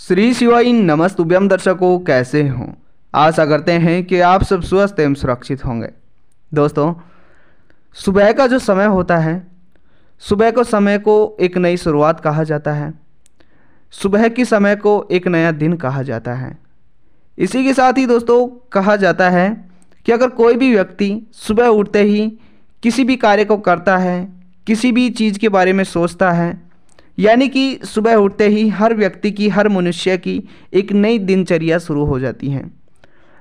श्री शिवाई नमस्तुभ्यम दर्शकों कैसे हों आशा करते हैं कि आप सब स्वस्थ एवं सुरक्षित होंगे दोस्तों सुबह का जो समय होता है सुबह को समय को एक नई शुरुआत कहा जाता है सुबह के समय को एक नया दिन कहा जाता है इसी के साथ ही दोस्तों कहा जाता है कि अगर कोई भी व्यक्ति सुबह उठते ही किसी भी कार्य को करता है किसी भी चीज़ के बारे में सोचता है यानी कि सुबह उठते ही हर व्यक्ति की हर मनुष्य की एक नई दिनचर्या शुरू हो जाती है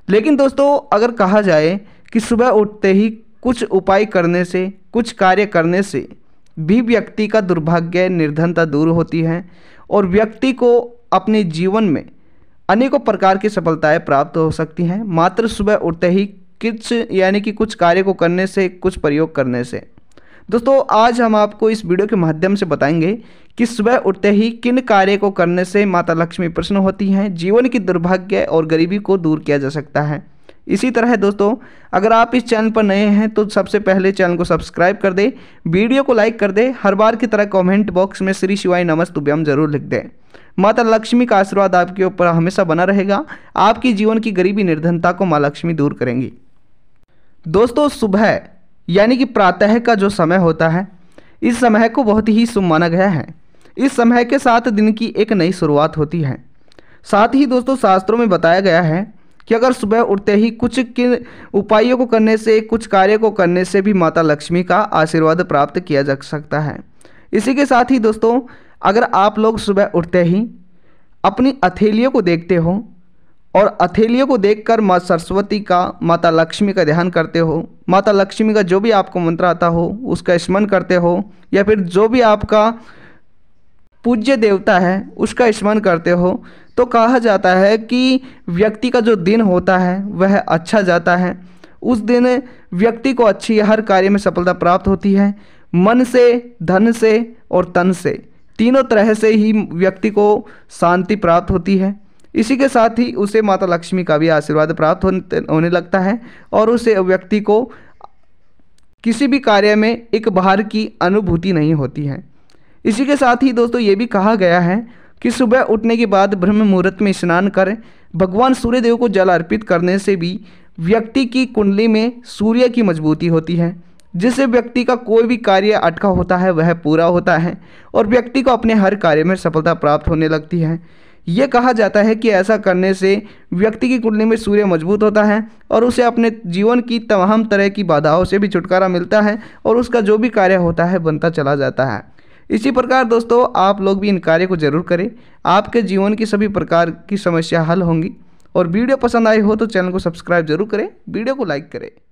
लेकिन दोस्तों अगर कहा जाए कि सुबह उठते ही कुछ उपाय करने से कुछ कार्य करने से भी व्यक्ति का दुर्भाग्य निर्धनता दूर होती है और व्यक्ति को अपने जीवन में अनेकों प्रकार की सफलताएं प्राप्त हो सकती हैं मात्र सुबह उठते ही कुछ यानी कि कुछ कार्य को करने से कुछ प्रयोग करने से दोस्तों आज हम आपको इस वीडियो के माध्यम से बताएंगे कि सुबह उठते ही किन कार्य को करने से माता लक्ष्मी प्रसन्न होती हैं जीवन की दुर्भाग्य और गरीबी को दूर किया जा सकता है इसी तरह दोस्तों अगर आप इस चैनल पर नए हैं तो सबसे पहले चैनल को सब्सक्राइब कर दें वीडियो को लाइक कर दें हर बार की तरह कमेंट बॉक्स में श्री शिवाय नमस्तुभ्यम जरूर लिख दें माता लक्ष्मी का आशीर्वाद आपके ऊपर हमेशा बना रहेगा आपकी जीवन की गरीबी निर्धनता को माँ लक्ष्मी दूर करेंगी दोस्तों सुबह यानी कि प्रातः का जो समय होता है इस समय को बहुत ही शुभ माना गया है इस समय के साथ दिन की एक नई शुरुआत होती है साथ ही दोस्तों शास्त्रों में बताया गया है कि अगर सुबह उठते ही कुछ किन उपायों को करने से कुछ कार्य को करने से भी माता लक्ष्मी का आशीर्वाद प्राप्त किया जा सकता है इसी के साथ ही दोस्तों अगर आप लोग सुबह उठते ही अपनी हथेलियों को देखते हो और अथेलियों को देखकर माँ सरस्वती का माता लक्ष्मी का ध्यान करते हो माता लक्ष्मी का जो भी आपको मंत्र आता हो उसका स्मरण करते हो या फिर जो भी आपका पूज्य देवता है उसका स्मरण करते हो तो कहा जाता है कि व्यक्ति का जो दिन होता है वह अच्छा जाता है उस दिन व्यक्ति को अच्छी हर कार्य में सफलता प्राप्त होती है मन से धन से और तन से तीनों तरह से ही व्यक्ति को शांति प्राप्त होती है इसी के साथ ही उसे माता लक्ष्मी का भी आशीर्वाद प्राप्त होने लगता है और उसे व्यक्ति को किसी भी कार्य में एक बाहर की अनुभूति नहीं होती है इसी के साथ ही दोस्तों ये भी कहा गया है कि सुबह उठने के बाद ब्रह्म मुहूर्त में स्नान करें भगवान सूर्यदेव को जल अर्पित करने से भी व्यक्ति की कुंडली में सूर्य की मजबूती होती है जिससे व्यक्ति का कोई भी कार्य अटका होता है वह पूरा होता है और व्यक्ति को अपने हर कार्य में सफलता प्राप्त होने लगती है ये कहा जाता है कि ऐसा करने से व्यक्ति की कुंडली में सूर्य मजबूत होता है और उसे अपने जीवन की तमाम तरह की बाधाओं से भी छुटकारा मिलता है और उसका जो भी कार्य होता है बनता चला जाता है इसी प्रकार दोस्तों आप लोग भी इन कार्य को जरूर करें आपके जीवन की सभी प्रकार की समस्या हल होंगी और वीडियो पसंद आई हो तो चैनल को सब्सक्राइब जरूर करें वीडियो को लाइक करें